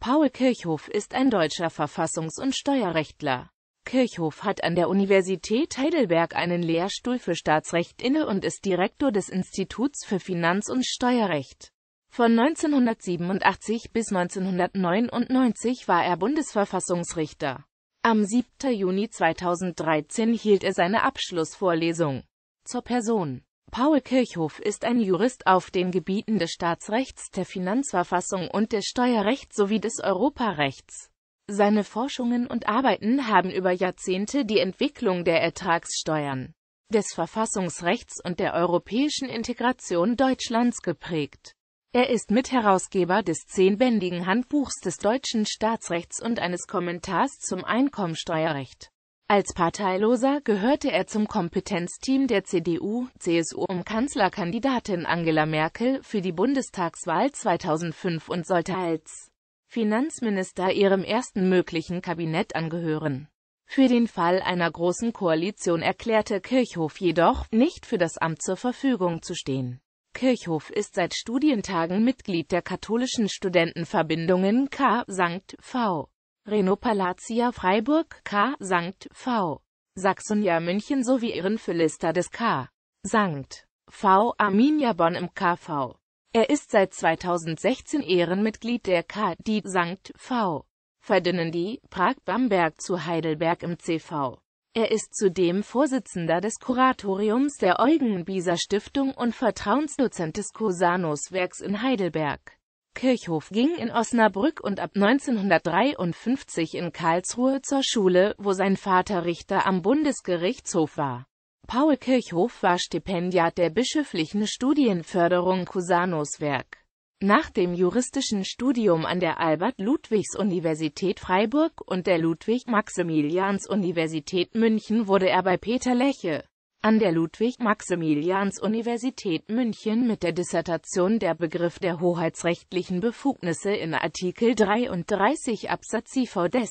Paul Kirchhoff ist ein deutscher Verfassungs- und Steuerrechtler. Kirchhoff hat an der Universität Heidelberg einen Lehrstuhl für Staatsrecht inne und ist Direktor des Instituts für Finanz- und Steuerrecht. Von 1987 bis 1999 war er Bundesverfassungsrichter. Am 7. Juni 2013 hielt er seine Abschlussvorlesung zur Person. Paul Kirchhoff ist ein Jurist auf den Gebieten des Staatsrechts, der Finanzverfassung und des Steuerrechts sowie des Europarechts. Seine Forschungen und Arbeiten haben über Jahrzehnte die Entwicklung der Ertragssteuern, des Verfassungsrechts und der europäischen Integration Deutschlands geprägt. Er ist Mitherausgeber des zehnbändigen Handbuchs des deutschen Staatsrechts und eines Kommentars zum Einkommensteuerrecht. Als Parteiloser gehörte er zum Kompetenzteam der CDU-CSU um Kanzlerkandidatin Angela Merkel für die Bundestagswahl 2005 und sollte als Finanzminister ihrem ersten möglichen Kabinett angehören. Für den Fall einer großen Koalition erklärte Kirchhoff jedoch, nicht für das Amt zur Verfügung zu stehen. Kirchhoff ist seit Studientagen Mitglied der katholischen Studentenverbindungen K. St. V. Renault Palatia Freiburg, K. St. V. Saxonia München sowie Ehrenphilister des K. St. V. Arminia Bonn im KV. Er ist seit 2016 Ehrenmitglied der K. Die St. V. Verdünnen die Prag-Bamberg zu Heidelberg im CV. Er ist zudem Vorsitzender des Kuratoriums der Eugen-Bieser Stiftung und Vertrauensdozent des Cosanus-Werks in Heidelberg. Kirchhof ging in Osnabrück und ab 1953 in Karlsruhe zur Schule, wo sein Vater Richter am Bundesgerichtshof war. Paul Kirchhof war Stipendiat der bischöflichen Studienförderung Cusanos Werk. Nach dem juristischen Studium an der Albert-Ludwigs-Universität Freiburg und der Ludwig-Maximilians-Universität München wurde er bei Peter Leche an der Ludwig-Maximilians-Universität München mit der Dissertation Der Begriff der hoheitsrechtlichen Befugnisse in Artikel 33 Absatz IV des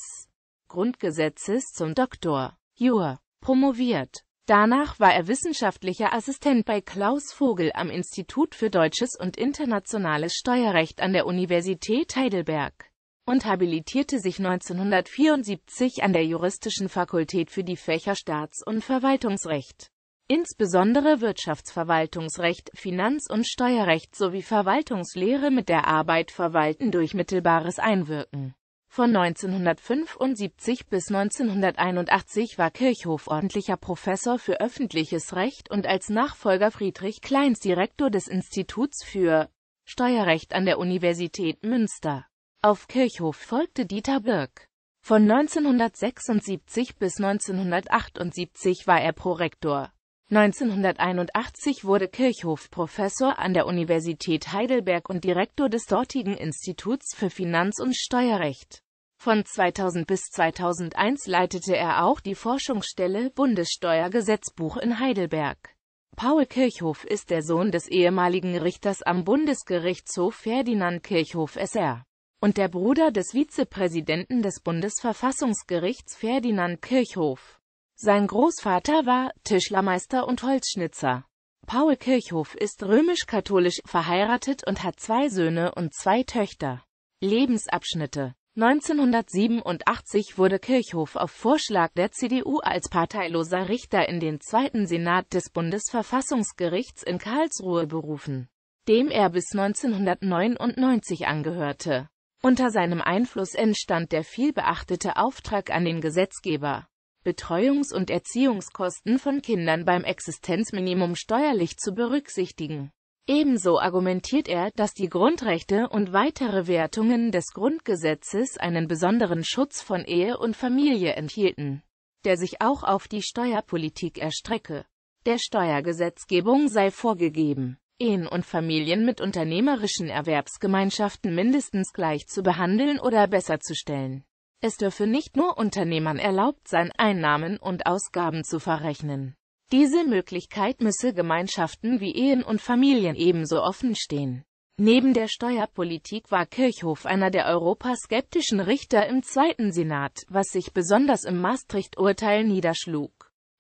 Grundgesetzes zum Doktor Jur. promoviert. Danach war er wissenschaftlicher Assistent bei Klaus Vogel am Institut für Deutsches und Internationales Steuerrecht an der Universität Heidelberg und habilitierte sich 1974 an der Juristischen Fakultät für die Fächer Staats- und Verwaltungsrecht insbesondere Wirtschaftsverwaltungsrecht, Finanz- und Steuerrecht sowie Verwaltungslehre mit der Arbeit Verwalten durch mittelbares Einwirken. Von 1975 bis 1981 war Kirchhoff ordentlicher Professor für öffentliches Recht und als Nachfolger Friedrich Kleins Direktor des Instituts für Steuerrecht an der Universität Münster. Auf Kirchhoff folgte Dieter Birk. Von 1976 bis 1978 war er Prorektor 1981 wurde Kirchhoff Professor an der Universität Heidelberg und Direktor des dortigen Instituts für Finanz- und Steuerrecht. Von 2000 bis 2001 leitete er auch die Forschungsstelle Bundessteuergesetzbuch in Heidelberg. Paul Kirchhoff ist der Sohn des ehemaligen Richters am Bundesgerichtshof Ferdinand Kirchhoff SR und der Bruder des Vizepräsidenten des Bundesverfassungsgerichts Ferdinand Kirchhoff. Sein Großvater war Tischlermeister und Holzschnitzer. Paul Kirchhoff ist römisch-katholisch, verheiratet und hat zwei Söhne und zwei Töchter. Lebensabschnitte 1987 wurde Kirchhoff auf Vorschlag der CDU als parteiloser Richter in den Zweiten Senat des Bundesverfassungsgerichts in Karlsruhe berufen, dem er bis 1999 angehörte. Unter seinem Einfluss entstand der vielbeachtete Auftrag an den Gesetzgeber, Betreuungs- und Erziehungskosten von Kindern beim Existenzminimum steuerlich zu berücksichtigen. Ebenso argumentiert er, dass die Grundrechte und weitere Wertungen des Grundgesetzes einen besonderen Schutz von Ehe und Familie enthielten, der sich auch auf die Steuerpolitik erstrecke. Der Steuergesetzgebung sei vorgegeben, Ehen und Familien mit unternehmerischen Erwerbsgemeinschaften mindestens gleich zu behandeln oder besser zu stellen. Es dürfe nicht nur Unternehmern erlaubt sein, Einnahmen und Ausgaben zu verrechnen. Diese Möglichkeit müsse Gemeinschaften wie Ehen und Familien ebenso offen stehen. Neben der Steuerpolitik war Kirchhoff einer der europaskeptischen Richter im Zweiten Senat, was sich besonders im Maastricht-Urteil niederschlug,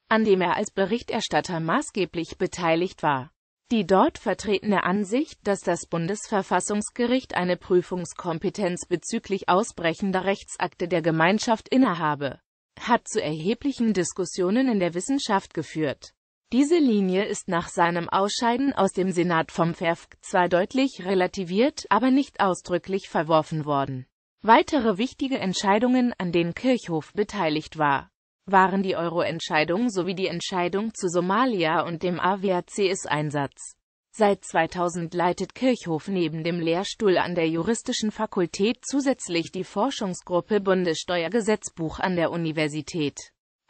an dem er als Berichterstatter maßgeblich beteiligt war. Die dort vertretene Ansicht, dass das Bundesverfassungsgericht eine Prüfungskompetenz bezüglich ausbrechender Rechtsakte der Gemeinschaft innehabe, hat zu erheblichen Diskussionen in der Wissenschaft geführt. Diese Linie ist nach seinem Ausscheiden aus dem Senat vom FERFG zwar deutlich relativiert, aber nicht ausdrücklich verworfen worden. Weitere wichtige Entscheidungen, an denen Kirchhof beteiligt war waren die Euro-Entscheidung sowie die Entscheidung zu Somalia und dem AWACS-Einsatz. Seit 2000 leitet Kirchhoff neben dem Lehrstuhl an der Juristischen Fakultät zusätzlich die Forschungsgruppe Bundessteuergesetzbuch an der Universität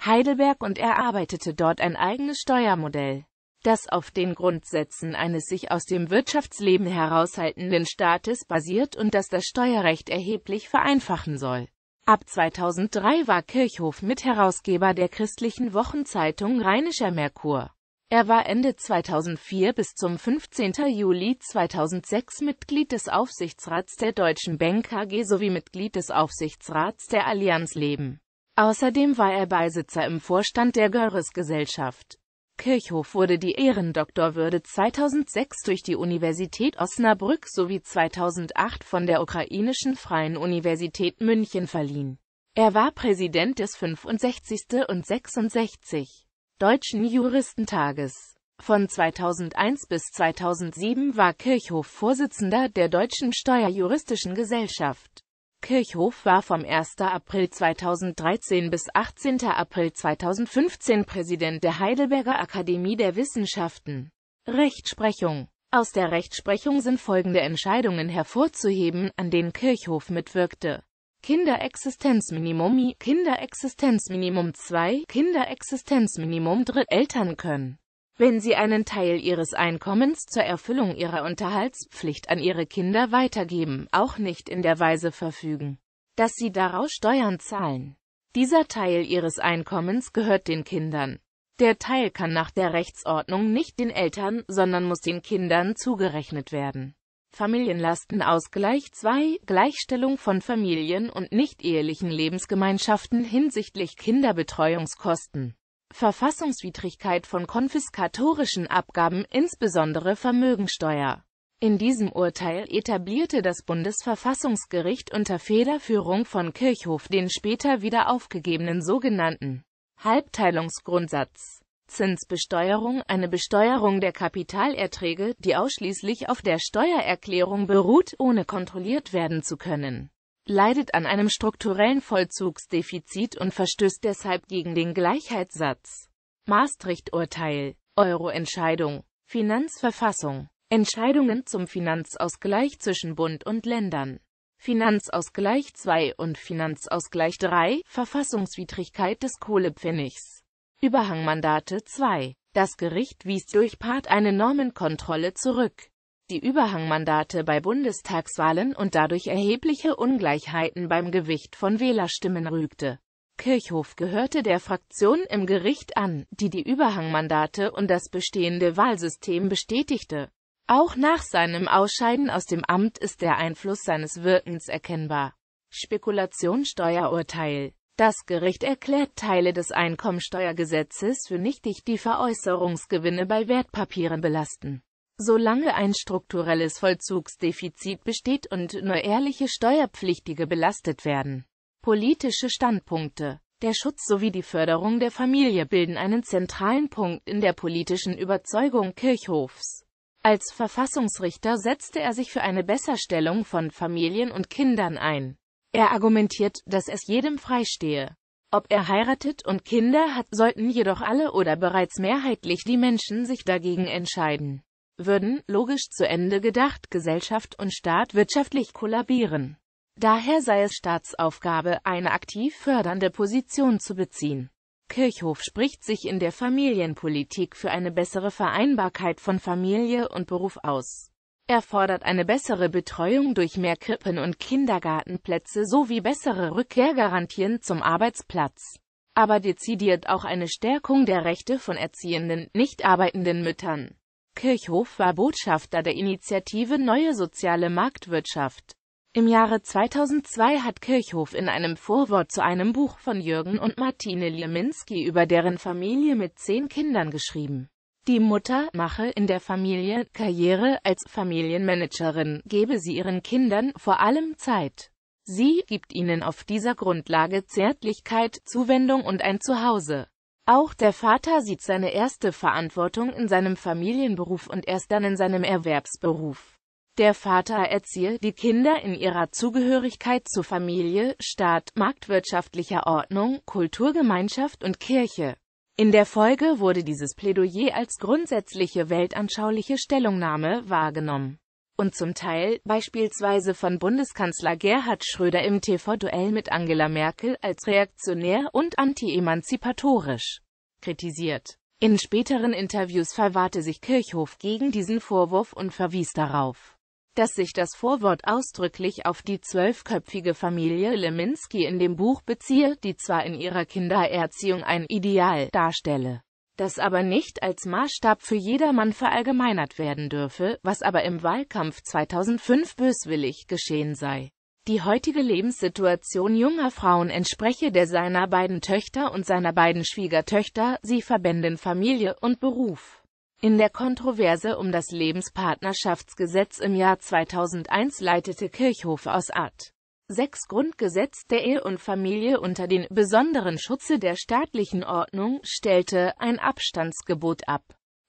Heidelberg und erarbeitete dort ein eigenes Steuermodell, das auf den Grundsätzen eines sich aus dem Wirtschaftsleben heraushaltenden Staates basiert und das das Steuerrecht erheblich vereinfachen soll Ab 2003 war Kirchhof Mitherausgeber der christlichen Wochenzeitung Rheinischer Merkur. Er war Ende 2004 bis zum 15. Juli 2006 Mitglied des Aufsichtsrats der Deutschen Bank AG sowie Mitglied des Aufsichtsrats der Allianz Leben. Außerdem war er Beisitzer im Vorstand der Görres Gesellschaft. Kirchhoff wurde die Ehrendoktorwürde 2006 durch die Universität Osnabrück sowie 2008 von der Ukrainischen Freien Universität München verliehen. Er war Präsident des 65. und 66. Deutschen Juristentages. Von 2001 bis 2007 war Kirchhoff Vorsitzender der Deutschen Steuerjuristischen Gesellschaft. Kirchhof war vom 1. April 2013 bis 18. April 2015 Präsident der Heidelberger Akademie der Wissenschaften. Rechtsprechung Aus der Rechtsprechung sind folgende Entscheidungen hervorzuheben, an denen Kirchhof mitwirkte. Kinderexistenzminimum I, Kinderexistenzminimum II, Kinderexistenzminimum III Eltern können wenn sie einen Teil ihres Einkommens zur Erfüllung ihrer Unterhaltspflicht an ihre Kinder weitergeben, auch nicht in der Weise verfügen, dass sie daraus Steuern zahlen. Dieser Teil ihres Einkommens gehört den Kindern. Der Teil kann nach der Rechtsordnung nicht den Eltern, sondern muss den Kindern zugerechnet werden. Familienlastenausgleich 2 Gleichstellung von Familien und nicht-ehelichen Lebensgemeinschaften hinsichtlich Kinderbetreuungskosten Verfassungswidrigkeit von konfiskatorischen Abgaben, insbesondere Vermögensteuer. In diesem Urteil etablierte das Bundesverfassungsgericht unter Federführung von Kirchhoff den später wieder aufgegebenen sogenannten Halbteilungsgrundsatz. Zinsbesteuerung, eine Besteuerung der Kapitalerträge, die ausschließlich auf der Steuererklärung beruht, ohne kontrolliert werden zu können leidet an einem strukturellen Vollzugsdefizit und verstößt deshalb gegen den Gleichheitssatz. Maastricht-Urteil, Euro-Entscheidung, Finanzverfassung, Entscheidungen zum Finanzausgleich zwischen Bund und Ländern, Finanzausgleich 2 und Finanzausgleich 3, Verfassungswidrigkeit des Kohlepfennigs, Überhangmandate 2. Das Gericht wies durch Part eine Normenkontrolle zurück die Überhangmandate bei Bundestagswahlen und dadurch erhebliche Ungleichheiten beim Gewicht von Wählerstimmen rügte. Kirchhoff gehörte der Fraktion im Gericht an, die die Überhangmandate und das bestehende Wahlsystem bestätigte. Auch nach seinem Ausscheiden aus dem Amt ist der Einfluss seines Wirkens erkennbar. Spekulationssteuerurteil Das Gericht erklärt Teile des Einkommensteuergesetzes für nichtig, die Veräußerungsgewinne bei Wertpapieren belasten. Solange ein strukturelles Vollzugsdefizit besteht und nur ehrliche Steuerpflichtige belastet werden. Politische Standpunkte Der Schutz sowie die Förderung der Familie bilden einen zentralen Punkt in der politischen Überzeugung Kirchhofs. Als Verfassungsrichter setzte er sich für eine Besserstellung von Familien und Kindern ein. Er argumentiert, dass es jedem freistehe, ob er heiratet und Kinder hat, sollten jedoch alle oder bereits mehrheitlich die Menschen sich dagegen entscheiden würden, logisch zu Ende gedacht, Gesellschaft und Staat wirtschaftlich kollabieren. Daher sei es Staatsaufgabe, eine aktiv fördernde Position zu beziehen. Kirchhoff spricht sich in der Familienpolitik für eine bessere Vereinbarkeit von Familie und Beruf aus. Er fordert eine bessere Betreuung durch mehr Krippen und Kindergartenplätze sowie bessere Rückkehrgarantien zum Arbeitsplatz, aber dezidiert auch eine Stärkung der Rechte von erziehenden, nicht arbeitenden Müttern. Kirchhoff war Botschafter der Initiative Neue Soziale Marktwirtschaft. Im Jahre 2002 hat Kirchhoff in einem Vorwort zu einem Buch von Jürgen und Martine Leminski über deren Familie mit zehn Kindern geschrieben. Die Mutter mache in der Familie Karriere als Familienmanagerin, gebe sie ihren Kindern vor allem Zeit. Sie gibt ihnen auf dieser Grundlage Zärtlichkeit, Zuwendung und ein Zuhause. Auch der Vater sieht seine erste Verantwortung in seinem Familienberuf und erst dann in seinem Erwerbsberuf. Der Vater erziehe die Kinder in ihrer Zugehörigkeit zur Familie, Staat, marktwirtschaftlicher Ordnung, Kulturgemeinschaft und Kirche. In der Folge wurde dieses Plädoyer als grundsätzliche weltanschauliche Stellungnahme wahrgenommen und zum Teil, beispielsweise von Bundeskanzler Gerhard Schröder im TV-Duell mit Angela Merkel, als reaktionär und anti-emanzipatorisch kritisiert. In späteren Interviews verwahrte sich Kirchhoff gegen diesen Vorwurf und verwies darauf, dass sich das Vorwort ausdrücklich auf die zwölfköpfige Familie Leminski in dem Buch beziehe, die zwar in ihrer Kindererziehung ein Ideal darstelle, das aber nicht als Maßstab für jedermann verallgemeinert werden dürfe, was aber im Wahlkampf 2005 böswillig geschehen sei. Die heutige Lebenssituation junger Frauen entspreche der seiner beiden Töchter und seiner beiden Schwiegertöchter, sie verbänden Familie und Beruf. In der Kontroverse um das Lebenspartnerschaftsgesetz im Jahr 2001 leitete Kirchhof aus Art. 6 Grundgesetz der Ehe und Familie unter den besonderen Schutze der staatlichen Ordnung stellte ein Abstandsgebot ab,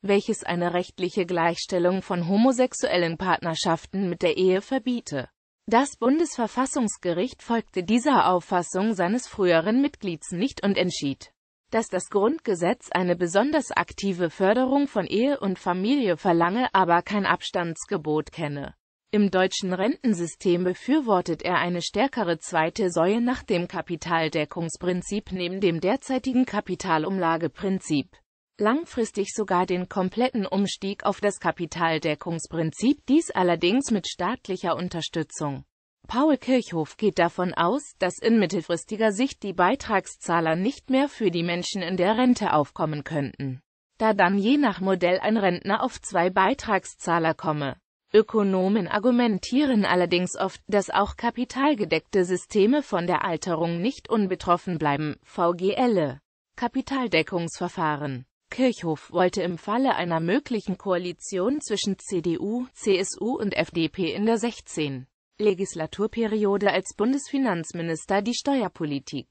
welches eine rechtliche Gleichstellung von homosexuellen Partnerschaften mit der Ehe verbiete. Das Bundesverfassungsgericht folgte dieser Auffassung seines früheren Mitglieds nicht und entschied, dass das Grundgesetz eine besonders aktive Förderung von Ehe und Familie verlange, aber kein Abstandsgebot kenne. Im deutschen Rentensystem befürwortet er eine stärkere zweite Säule nach dem Kapitaldeckungsprinzip neben dem derzeitigen Kapitalumlageprinzip. Langfristig sogar den kompletten Umstieg auf das Kapitaldeckungsprinzip, dies allerdings mit staatlicher Unterstützung. Paul Kirchhoff geht davon aus, dass in mittelfristiger Sicht die Beitragszahler nicht mehr für die Menschen in der Rente aufkommen könnten, da dann je nach Modell ein Rentner auf zwei Beitragszahler komme. Ökonomen argumentieren allerdings oft, dass auch kapitalgedeckte Systeme von der Alterung nicht unbetroffen bleiben, VGL. Kapitaldeckungsverfahren Kirchhoff wollte im Falle einer möglichen Koalition zwischen CDU, CSU und FDP in der 16. Legislaturperiode als Bundesfinanzminister die Steuerpolitik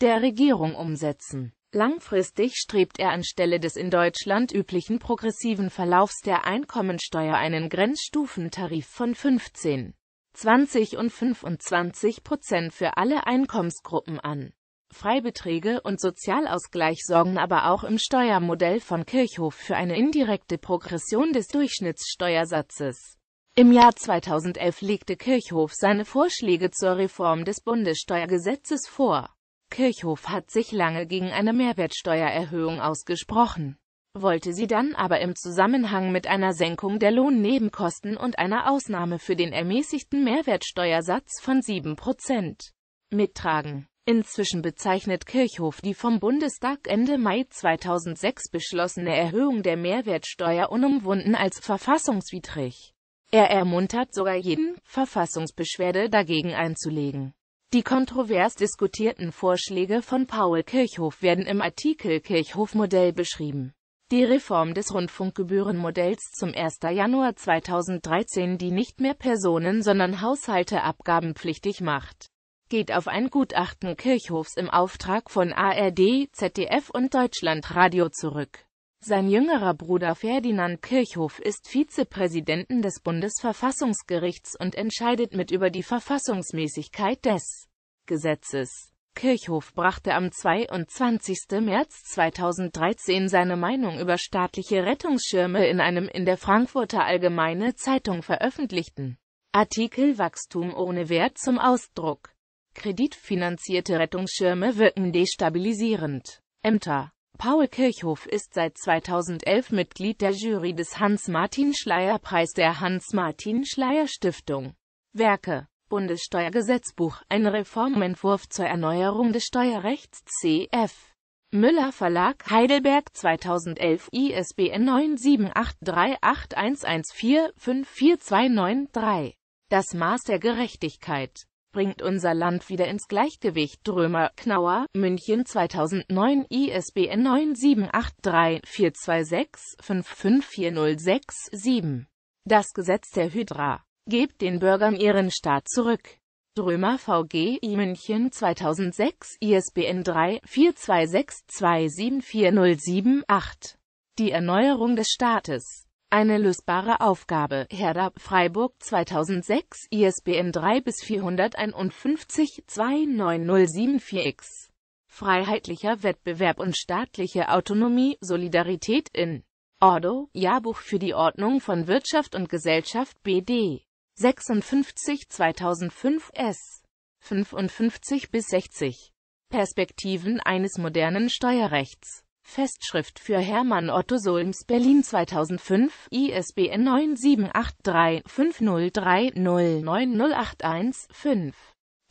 der Regierung umsetzen. Langfristig strebt er anstelle des in Deutschland üblichen progressiven Verlaufs der Einkommensteuer einen Grenzstufentarif von 15, 20 und 25 Prozent für alle Einkommensgruppen an. Freibeträge und Sozialausgleich sorgen aber auch im Steuermodell von Kirchhoff für eine indirekte Progression des Durchschnittssteuersatzes. Im Jahr 2011 legte Kirchhoff seine Vorschläge zur Reform des Bundessteuergesetzes vor Kirchhoff hat sich lange gegen eine Mehrwertsteuererhöhung ausgesprochen, wollte sie dann aber im Zusammenhang mit einer Senkung der Lohnnebenkosten und einer Ausnahme für den ermäßigten Mehrwertsteuersatz von 7% mittragen. Inzwischen bezeichnet Kirchhoff die vom Bundestag Ende Mai 2006 beschlossene Erhöhung der Mehrwertsteuer unumwunden als verfassungswidrig. Er ermuntert sogar jeden, Verfassungsbeschwerde dagegen einzulegen. Die kontrovers diskutierten Vorschläge von Paul Kirchhoff werden im Artikel Kirchhoff-Modell beschrieben. Die Reform des Rundfunkgebührenmodells zum 1. Januar 2013, die nicht mehr Personen, sondern Haushalte abgabenpflichtig macht, geht auf ein Gutachten Kirchhofs im Auftrag von ARD, ZDF und Deutschlandradio zurück. Sein jüngerer Bruder Ferdinand Kirchhoff ist Vizepräsidenten des Bundesverfassungsgerichts und entscheidet mit über die Verfassungsmäßigkeit des Gesetzes. Kirchhoff brachte am 22. März 2013 seine Meinung über staatliche Rettungsschirme in einem in der Frankfurter Allgemeine Zeitung veröffentlichten Artikel Wachstum ohne Wert zum Ausdruck. Kreditfinanzierte Rettungsschirme wirken destabilisierend. Ämter Paul Kirchhoff ist seit 2011 Mitglied der Jury des Hans-Martin-Schleyer-Preis der Hans-Martin-Schleyer-Stiftung. Werke Bundessteuergesetzbuch, ein Reformentwurf zur Erneuerung des Steuerrechts cf. Müller Verlag Heidelberg 2011 ISBN 9783811454293 Das Maß der Gerechtigkeit bringt unser Land wieder ins Gleichgewicht. Drömer, Knauer, München 2009, ISBN 9783426554067. Das Gesetz der Hydra. Gebt den Bürgern ihren Staat zurück. Drömer VG I München 2006, ISBN 3 426 274078 Die Erneuerung des Staates. Eine lösbare Aufgabe. Herder, Freiburg 2006, ISBN 3 451 29074 x Freiheitlicher Wettbewerb und staatliche Autonomie, Solidarität in Ordo, Jahrbuch für die Ordnung von Wirtschaft und Gesellschaft BD 56 2005 S 55 bis 60 Perspektiven eines modernen Steuerrechts Festschrift für Hermann Otto Solms Berlin 2005, ISBN 9783 5030 5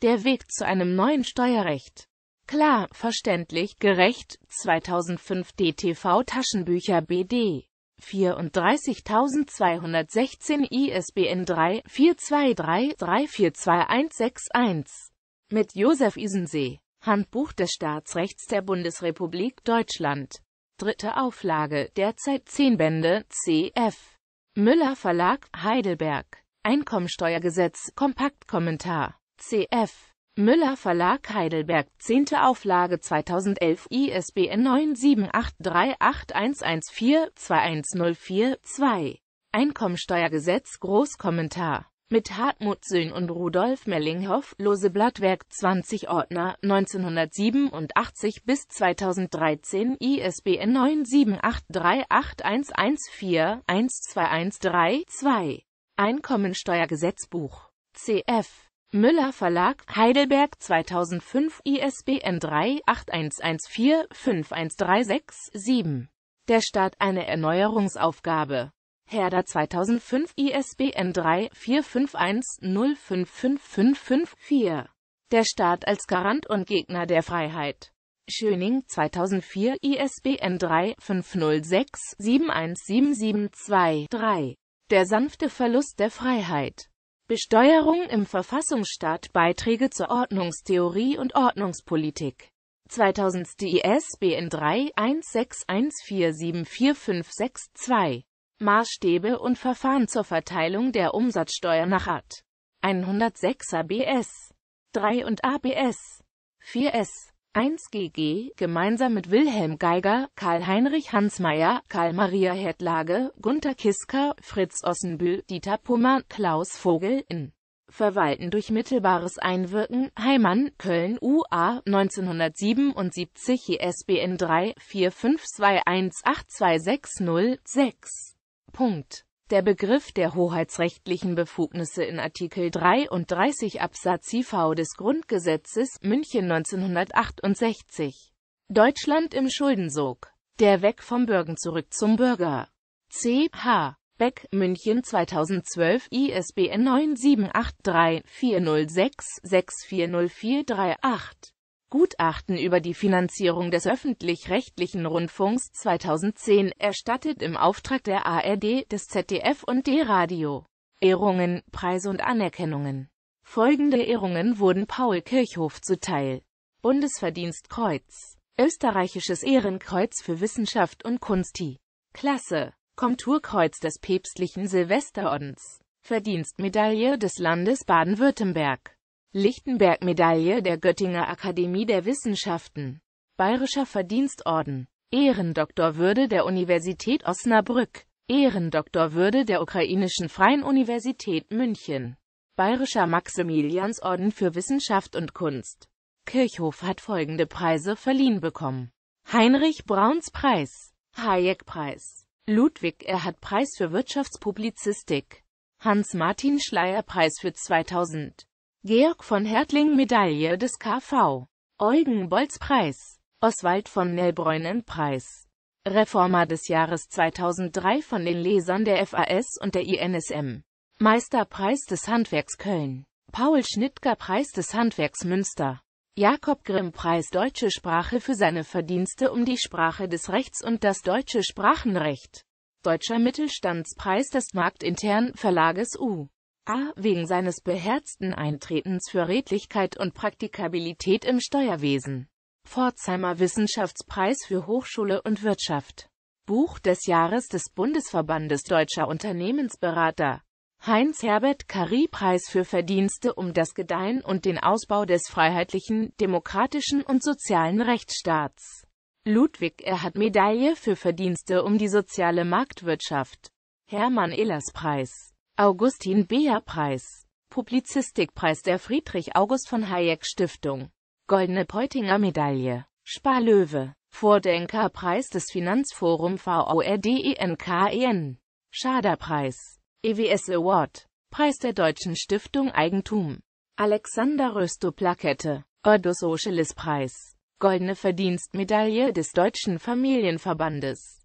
Der Weg zu einem neuen Steuerrecht. Klar, verständlich, gerecht, 2005 DTV Taschenbücher BD 34216 ISBN 3-423-342161. Mit Josef Isensee Handbuch des Staatsrechts der Bundesrepublik Deutschland. Dritte Auflage, derzeit 10 Bände, cf. Müller Verlag, Heidelberg. Einkommensteuergesetz, Kompaktkommentar, cf. Müller Verlag Heidelberg, 10. Auflage 2011, ISBN 9783811421042, Einkommensteuergesetz, Großkommentar. Mit Hartmut Söhn und Rudolf Mellinghoff, Lose Blattwerk 20 Ordner, 1987 bis 2013, ISBN 9783881412113-2. Einkommensteuergesetzbuch. cf. Müller Verlag, Heidelberg 2005, ISBN 3-8114-51367. Der Staat eine Erneuerungsaufgabe. Herder 2005 ISBN 3 451 05555 4 Der Staat als Garant und Gegner der Freiheit. Schöning 2004 ISBN 3 506 71772 3. Der sanfte Verlust der Freiheit. Besteuerung im Verfassungsstaat Beiträge zur Ordnungstheorie und Ordnungspolitik. 2000 ISBN 3 16147456 2 Maßstäbe und Verfahren zur Verteilung der Umsatzsteuer nach Art 106 ABS 3 und ABS 4S 1 GG gemeinsam mit Wilhelm Geiger, Karl-Heinrich Hansmeier, Karl-Maria Hertlage, Gunther Kisker, Fritz Ossenbühl, Dieter Pummer, Klaus Vogel in Verwalten durch mittelbares Einwirken, Heimann, Köln, UA, 1977, ISBN 3 45218260 6 Punkt. Der Begriff der hoheitsrechtlichen Befugnisse in Artikel 33 Absatz IV des Grundgesetzes München 1968. Deutschland im Schuldensog. Der Weg vom Bürgen zurück zum Bürger. C.H. Beck, München 2012, ISBN 9783406640438. Gutachten über die Finanzierung des öffentlich-rechtlichen Rundfunks 2010, erstattet im Auftrag der ARD, des ZDF und D-Radio. Ehrungen, Preise und Anerkennungen Folgende Ehrungen wurden Paul Kirchhoff zuteil. Bundesverdienstkreuz, Österreichisches Ehrenkreuz für Wissenschaft und Kunst Klasse, Komturkreuz des päpstlichen Silvesterordens, Verdienstmedaille des Landes Baden-Württemberg. Lichtenberg-Medaille der Göttinger Akademie der Wissenschaften, Bayerischer Verdienstorden, Ehrendoktorwürde der Universität Osnabrück, Ehrendoktorwürde der Ukrainischen Freien Universität München, Bayerischer Maximiliansorden für Wissenschaft und Kunst. Kirchhof hat folgende Preise verliehen bekommen. Heinrich Brauns Preis, Hayek-Preis, Ludwig Erhard-Preis für Wirtschaftspublizistik, Hans-Martin Schleier-Preis für 2000. Georg von Hertling Medaille des KV, Eugen Bolz Preis, Oswald von Nellbräunen Preis, Reformer des Jahres 2003 von den Lesern der FAS und der INSM, Meisterpreis des Handwerks Köln, Paul Schnittger Preis des Handwerks Münster, Jakob Grimm Preis Deutsche Sprache für seine Verdienste um die Sprache des Rechts und das deutsche Sprachenrecht, Deutscher Mittelstandspreis des Marktintern Verlages U a. wegen seines beherzten Eintretens für Redlichkeit und Praktikabilität im Steuerwesen. Pforzheimer Wissenschaftspreis für Hochschule und Wirtschaft. Buch des Jahres des Bundesverbandes Deutscher Unternehmensberater. Heinz-Herbert Carri-Preis für Verdienste um das Gedeihen und den Ausbau des freiheitlichen, demokratischen und sozialen Rechtsstaats. Ludwig Erhard-Medaille für Verdienste um die soziale Marktwirtschaft. Hermann-Ehlers-Preis Augustin Beer Preis Publizistikpreis der Friedrich August von Hayek Stiftung Goldene Peutinger Medaille Sparlöwe Vordenkerpreis des Finanzforum VORDENKEN e Schaderpreis EWS Award Preis der Deutschen Stiftung Eigentum Alexander Rösto Plakette Ordo Socialis Preis Goldene Verdienstmedaille des Deutschen Familienverbandes